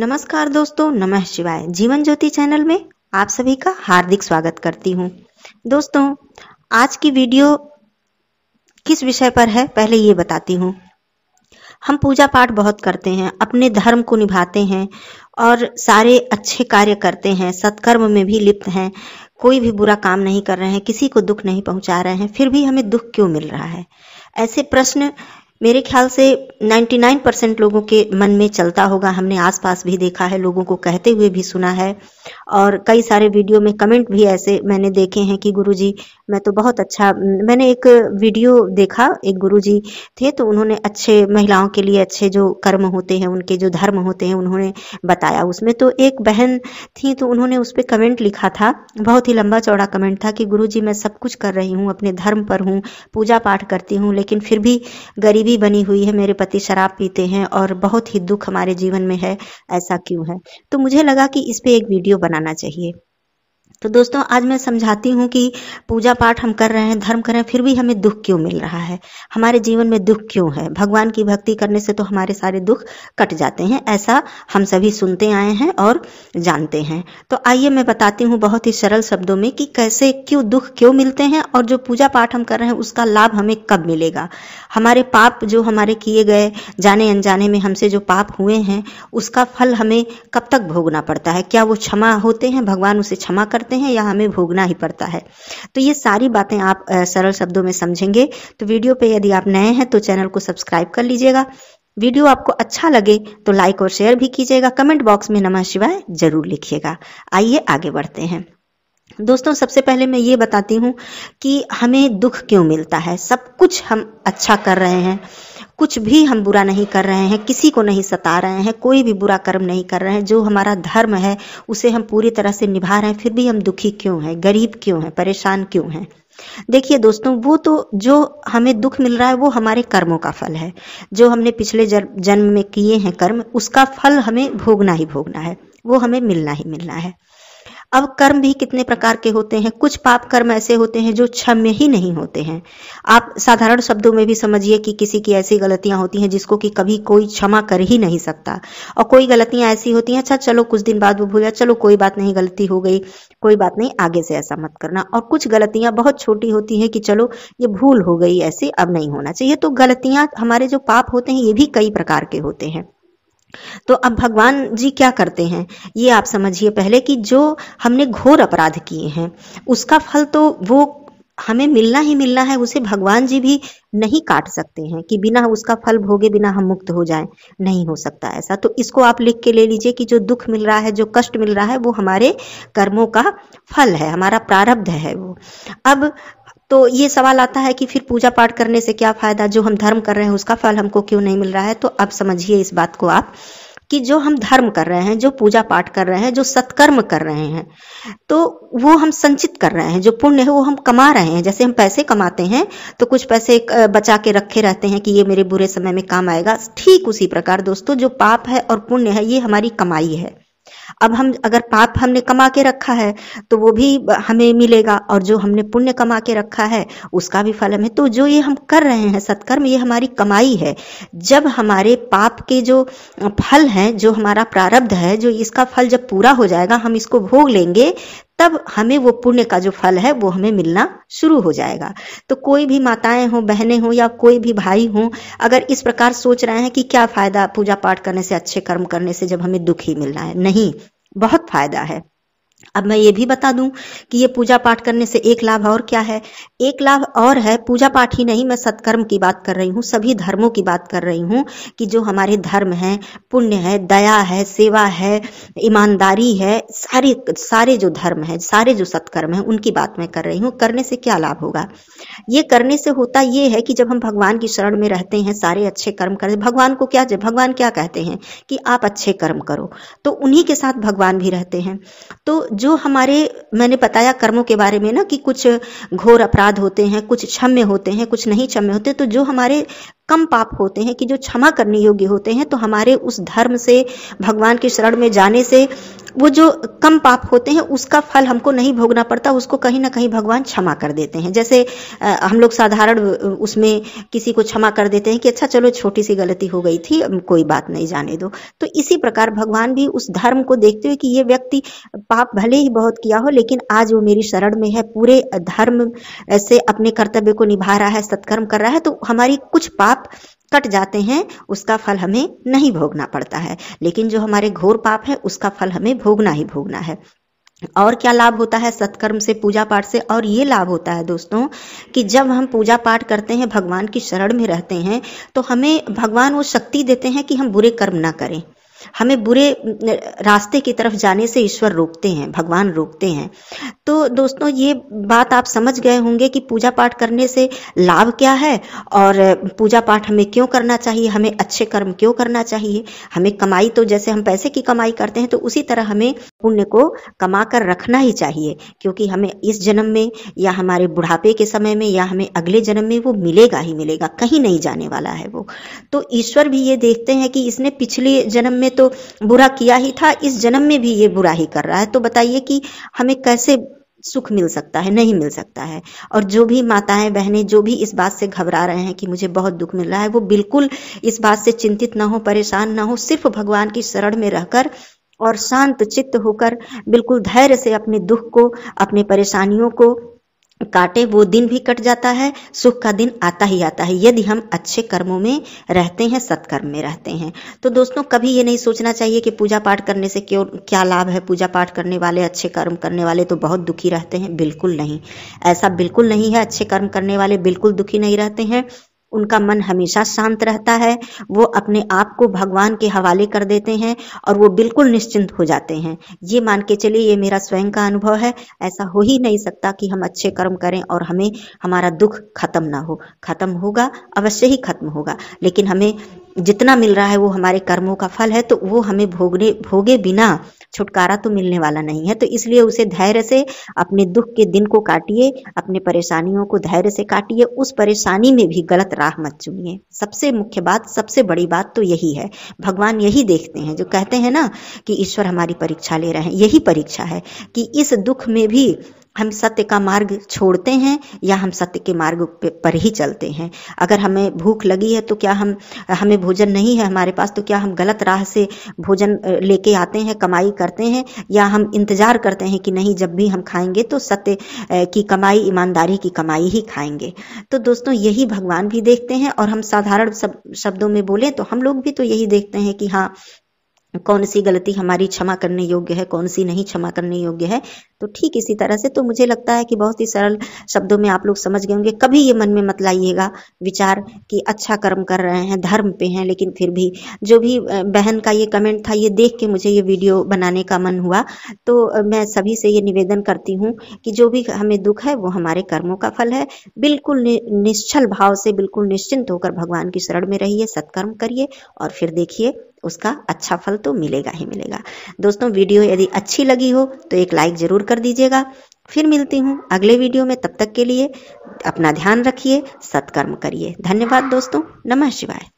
नमस्कार दोस्तों नमः शिवाय जीवन ज्योति चैनल में आप सभी का हार्दिक स्वागत करती हूँ दोस्तों आज की वीडियो किस विषय पर है पहले ये बताती हूँ हम पूजा पाठ बहुत करते हैं अपने धर्म को निभाते हैं और सारे अच्छे कार्य करते हैं सत्कर्म में भी लिप्त हैं कोई भी बुरा काम नहीं कर रहे हैं किसी को दुख नहीं पहुंचा रहे हैं फिर भी हमें दुख क्यों मिल रहा है ऐसे प्रश्न मेरे ख्याल से 99 परसेंट लोगों के मन में चलता होगा हमने आसपास भी देखा है लोगों को कहते हुए भी सुना है और कई सारे वीडियो में कमेंट भी ऐसे मैंने देखे हैं कि गुरुजी मैं तो बहुत अच्छा मैंने एक वीडियो देखा एक गुरुजी थे तो उन्होंने अच्छे महिलाओं के लिए अच्छे जो कर्म होते हैं उनके जो धर्म होते हैं उन्होंने बताया उसमें तो एक बहन थी तो उन्होंने उस पर कमेंट लिखा था बहुत ही लंबा चौड़ा कमेंट था कि गुरु मैं सब कुछ कर रही हूँ अपने धर्म पर हूँ पूजा पाठ करती हूँ लेकिन फिर भी गरीब बीवी बनी हुई है मेरे पति शराब पीते हैं और बहुत ही दुख हमारे जीवन में है ऐसा क्यों है तो मुझे लगा कि इस पे एक वीडियो बनाना चाहिए तो दोस्तों आज मैं समझाती हूँ कि पूजा पाठ हम कर रहे हैं धर्म कर रहे हैं फिर भी हमें दुख क्यों मिल रहा है हमारे जीवन में दुख क्यों है भगवान की भक्ति करने से तो हमारे सारे दुख कट जाते हैं ऐसा हम सभी सुनते आए हैं और जानते हैं तो आइए मैं बताती हूँ बहुत ही सरल शब्दों में कि कैसे क्यों दुख क्यों मिलते हैं और जो पूजा पाठ हम कर रहे हैं उसका लाभ हमें कब मिलेगा हमारे पाप जो हमारे किए गए जाने अनजाने में हमसे जो पाप हुए हैं उसका फल हमें कब तक भोगना पड़ता है क्या वो क्षमा होते हैं भगवान उसे क्षमा करते करते हैं या हमें भोगना ही पड़ता है तो ये सारी बातें आप सरल शब्दों में समझेंगे तो वीडियो पे यदि आप नए हैं तो चैनल को सब्सक्राइब कर लीजिएगा वीडियो आपको अच्छा लगे तो लाइक और शेयर भी कीजिएगा कमेंट बॉक्स में नमः शिवाय जरूर लिखिएगा आइए आगे बढ़ते हैं दोस्तों सबसे पहले मैं ये बताती हूँ कि हमें दुख क्यों मिलता है सब कुछ हम अच्छा कर रहे हैं कुछ भी हम बुरा नहीं कर रहे हैं किसी को नहीं सता रहे हैं कोई भी बुरा कर्म नहीं कर रहे हैं जो हमारा धर्म है उसे हम पूरी तरह से निभा रहे हैं फिर भी हम दुखी क्यों हैं गरीब क्यों हैं परेशान क्यों हैं देखिए दोस्तों वो तो जो हमें दुख मिल रहा है वो हमारे कर्मों का फल है जो हमने पिछले जन्म में किए हैं कर्म उसका फल हमें भोगना ही भोगना है वो हमें मिलना ही मिलना है अब कर्म भी कितने प्रकार के होते हैं कुछ पाप कर्म ऐसे होते हैं जो क्षम्य ही नहीं होते हैं आप साधारण शब्दों में भी समझिए कि किसी की ऐसी गलतियां होती हैं जिसको कि कभी कोई क्षमा कर ही नहीं सकता और कोई गलतियां ऐसी होती हैं अच्छा चलो कुछ दिन बाद वो भूल चलो कोई बात नहीं गलती हो गई कोई बात नहीं आगे से ऐसा मत करना और कुछ गलतियां बहुत छोटी होती है कि चलो ये भूल हो गई ऐसे अब नहीं होना चाहिए तो गलतियां हमारे जो पाप होते हैं ये भी कई प्रकार के होते हैं तो अब भगवान जी क्या करते हैं ये आप समझिए पहले कि जो हमने घोर अपराध किए हैं उसका फल तो वो हमें मिलना ही मिलना है उसे भगवान जी भी नहीं काट सकते हैं कि बिना उसका फल भोगे बिना हम मुक्त हो जाएं नहीं हो सकता ऐसा तो इसको आप लिख के ले लीजिए कि जो दुख मिल रहा है जो कष्ट मिल रहा है वो हमारे कर्मों का फल है हमारा प्रारब्ध है वो अब तो ये सवाल आता है कि फिर पूजा पाठ करने से क्या फायदा जो हम धर्म कर रहे हैं उसका फल हमको क्यों नहीं मिल रहा है तो अब समझिए इस बात को आप कि जो हम धर्म कर रहे हैं जो पूजा पाठ कर रहे हैं जो सत्कर्म कर रहे हैं तो वो हम संचित कर रहे हैं जो पुण्य है वो हम कमा रहे हैं जैसे हम पैसे कमाते हैं तो कुछ पैसे बचा के रखे रहते हैं कि ये मेरे बुरे समय में काम आएगा ठीक उसी प्रकार दोस्तों जो पाप है और पुण्य है ये हमारी कमाई है अब हम अगर पाप हमने कमा के रखा है तो वो भी हमें मिलेगा और जो हमने पुण्य कमा के रखा है उसका भी फल हमें तो जो ये हम कर रहे हैं सत्कर्म ये हमारी कमाई है जब हमारे पाप के जो फल हैं जो हमारा प्रारब्ध है जो इसका फल जब पूरा हो जाएगा हम इसको भोग लेंगे तब हमें वो पुण्य का जो फल है वो हमें मिलना शुरू हो जाएगा तो कोई भी माताएं हो बहने हों या कोई भी भाई हो अगर इस प्रकार सोच रहे हैं कि क्या फायदा पूजा पाठ करने से अच्छे कर्म करने से जब हमें दुख ही मिलना है नहीं बहुत फायदा है अब मैं ये भी बता दूं कि ये पूजा पाठ करने से एक लाभ और क्या है एक लाभ और है पूजा पाठ ही नहीं मैं सत्कर्म की बात कर रही हूँ सभी धर्मों की बात कर रही हूँ कि जो हमारे धर्म हैं पुण्य है दया है सेवा है ईमानदारी है सारे सारे जो धर्म है सारे जो सत्कर्म है उनकी बात मैं कर रही हूँ करने से क्या लाभ होगा ये करने से होता ये है कि जब हम भगवान की शरण में रहते हैं सारे अच्छे कर्म कर भगवान को क्या भगवान क्या कहते हैं कि आप अच्छे कर्म करो तो उन्हीं के साथ भगवान भी रहते हैं तो जो हमारे मैंने बताया कर्मों के बारे में ना कि कुछ घोर अपराध होते हैं कुछ क्षम्य होते हैं कुछ नहीं क्षम्य होते तो जो हमारे कम पाप होते हैं कि जो क्षमा करने योग्य होते हैं तो हमारे उस धर्म से भगवान के शरण में जाने से वो जो कम पाप होते हैं उसका फल हमको नहीं भोगना पड़ता उसको कहीं ना कहीं भगवान क्षमा कर देते हैं जैसे हम लोग साधारण उसमें किसी को क्षमा कर देते हैं कि अच्छा चलो छोटी सी गलती हो गई थी कोई बात नहीं जाने दो तो इसी प्रकार भगवान भी उस धर्म को देखते हुए कि ये व्यक्ति पाप भले ही बहुत किया हो लेकिन आज वो मेरी शरण में है पूरे धर्म से अपने कर्तव्य को निभा रहा है सत्कर्म कर रहा है तो हमारी कुछ पाप कट जाते हैं उसका फल हमें नहीं भोगना पड़ता है लेकिन जो हमारे घोर पाप है उसका फल हमें भोगना ही भोगना है और क्या लाभ होता है सत्कर्म से पूजा पाठ से और ये लाभ होता है दोस्तों कि जब हम पूजा पाठ करते हैं भगवान की शरण में रहते हैं तो हमें भगवान वो शक्ति देते हैं कि हम बुरे कर्म ना करें हमें बुरे रास्ते की तरफ जाने से ईश्वर रोकते हैं भगवान रोकते हैं तो दोस्तों ये बात आप समझ गए होंगे कि पूजा पाठ करने से लाभ क्या है और पूजा पाठ हमें क्यों करना चाहिए हमें अच्छे कर्म क्यों करना चाहिए हमें कमाई तो जैसे हम पैसे की कमाई करते हैं तो उसी तरह हमें पुण्य को कमा कर रखना ही चाहिए क्योंकि हमें इस जन्म में या हमारे बुढ़ापे के समय में या हमें अगले जन्म में वो मिलेगा ही मिलेगा कहीं नहीं जाने वाला है वो तो ईश्वर भी ये देखते हैं कि इसने पिछले जन्म में तो बुरा किया ही था इस जन्म में भी ये बुरा ही कर रहा है तो बताइए कि हमें कैसे सुख मिल सकता है नहीं मिल सकता है और जो भी माताएं बहनें जो भी इस बात से घबरा रहे हैं कि मुझे बहुत दुख मिल रहा है वो बिल्कुल इस बात से चिंतित ना हो परेशान ना हो सिर्फ भगवान की शरण में रहकर और शांत चित्त होकर बिल्कुल धैर्य से अपने दुख को अपने परेशानियों को काटे वो दिन भी कट जाता है सुख का दिन आता ही आता है यदि हम अच्छे कर्मों में रहते हैं सत्कर्म में रहते हैं तो दोस्तों कभी ये नहीं सोचना चाहिए कि पूजा पाठ करने से क्यों क्या लाभ है पूजा पाठ करने वाले अच्छे कर्म करने वाले तो बहुत दुखी रहते हैं बिल्कुल नहीं ऐसा बिल्कुल नहीं है अच्छे कर्म करने वाले बिल्कुल दुखी नहीं रहते हैं उनका मन हमेशा शांत रहता है वो अपने आप को भगवान के हवाले कर देते हैं और वो बिल्कुल निश्चिंत हो जाते हैं ये मान के चलिए ये मेरा स्वयं का अनुभव है ऐसा हो ही नहीं सकता कि हम अच्छे कर्म करें और हमें हमारा दुख खत्म ना हो खत्म होगा अवश्य ही खत्म होगा लेकिन हमें जितना मिल रहा है वो हमारे कर्मों का फल है तो वो हमें भोगने भोगे बिना छुटकारा तो मिलने वाला नहीं है तो इसलिए उसे धैर्य से अपने दुख के दिन को काटिए अपने परेशानियों को धैर्य से काटिए उस परेशानी में भी गलत राह मत चुनिए सबसे मुख्य बात सबसे बड़ी बात तो यही है भगवान यही देखते हैं जो कहते हैं ना कि ईश्वर हमारी परीक्षा ले रहे हैं यही परीक्षा है कि इस दुख में भी हम सत्य का मार्ग छोड़ते हैं या हम सत्य के मार्ग पर ही चलते हैं अगर हमें भूख लगी है तो क्या हम हमें भोजन नहीं है हमारे पास तो क्या हम गलत राह से भोजन लेके आते हैं कमाई करते हैं या हम इंतज़ार करते हैं कि नहीं जब भी हम खाएंगे तो सत्य की कमाई ईमानदारी की कमाई ही खाएंगे तो दोस्तों यही भगवान भी देखते हैं और हम साधारण शब्दों में बोले तो हम लोग भी तो यही देखते हैं कि हाँ कौन सी गलती हमारी क्षमा करने योग्य है कौन सी नहीं क्षमा करने योग्य है तो ठीक इसी तरह से तो मुझे लगता है कि बहुत ही सरल शब्दों में आप लोग समझ गए होंगे कभी ये मन में मत लाइएगा विचार कि अच्छा कर्म कर रहे हैं धर्म पे हैं लेकिन फिर भी जो भी बहन का ये कमेंट था ये देख के मुझे ये वीडियो बनाने का मन हुआ तो मैं सभी से ये निवेदन करती हूँ कि जो भी हमें दुख है वो हमारे कर्मों का फल है बिल्कुल निश्चल भाव से बिल्कुल निश्चिंत होकर भगवान की शरण में रहिए सत्कर्म करिए और फिर देखिए उसका अच्छा फल तो मिलेगा ही मिलेगा दोस्तों वीडियो यदि अच्छी लगी हो तो एक लाइक ज़रूर कर दीजिएगा फिर मिलती हूँ अगले वीडियो में तब तक के लिए अपना ध्यान रखिए सत्कर्म करिए धन्यवाद दोस्तों नमः शिवाय